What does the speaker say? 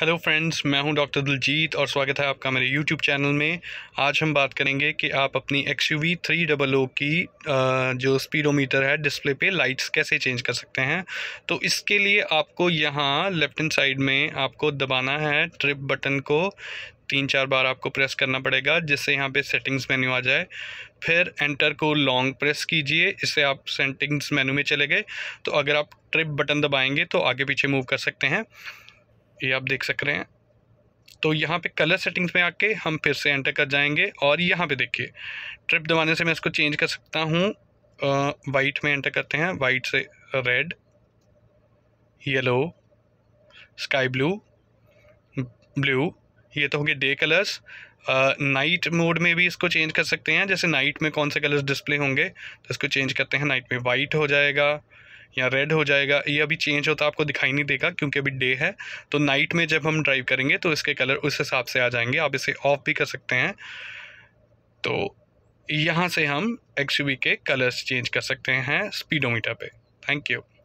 hello friends मैं हूं doctor Diljit और स्वागत है आपका मेरे यूट्यूब चैनल में आज हम बात करेंगे कि आप अपनी X U V three double O की जो स्पीडोमीटर है डिस्प्ले पे लाइट्स कैसे चेंज कर सकते हैं तो इसके लिए आपको यहां लेफ्ट हैंड साइड में आपको दबाना है ट्रिप बटन को तीन चार बार आपको प्रेस करना पड़ेगा जिससे यहाँ पे सेटिंग्स मेन्यू आ जाए फिर एंटर को लॉन्ग प्रेस कीजिए इससे आप सेटिंग्स मेन्यू में चले गए तो अगर आप ट्रिप बटन दबाएंगे तो आगे पीछे मूव कर सकते हैं ये आप देख सक रहे हैं तो यहाँ पे कलर सेटिंग्स में आके हम फिर से एंटर कर जाएंगे और यहाँ पे देखिए ट्रिप दबाने से मैं इसको चेंज कर सकता हूँ वाइट में एंटर करते हैं वाइट से red yellow sky blue blue ये तो हो गए डे कलर्स नाइट मोड में भी इसको चेंज कर सकते हैं जैसे नाइट में कौन से कलर्स डिस्प्ले होंगे तो इसको चेंज करते हैं नाइट में वाइट हो जाएगा यहाँ रेड हो जाएगा ये अभी चेंज होता आपको दिखाई नहीं देगा क्योंकि अभी डे है तो नाइट में जब हम ड्राइव करेंगे तो इसके कलर उस हिसाब से आ जाएंगे आप इसे ऑफ भी कर सकते हैं तो यहाँ से हम एक्स के कलर्स चेंज कर सकते हैं स्पीडोमीटर पे थैंक यू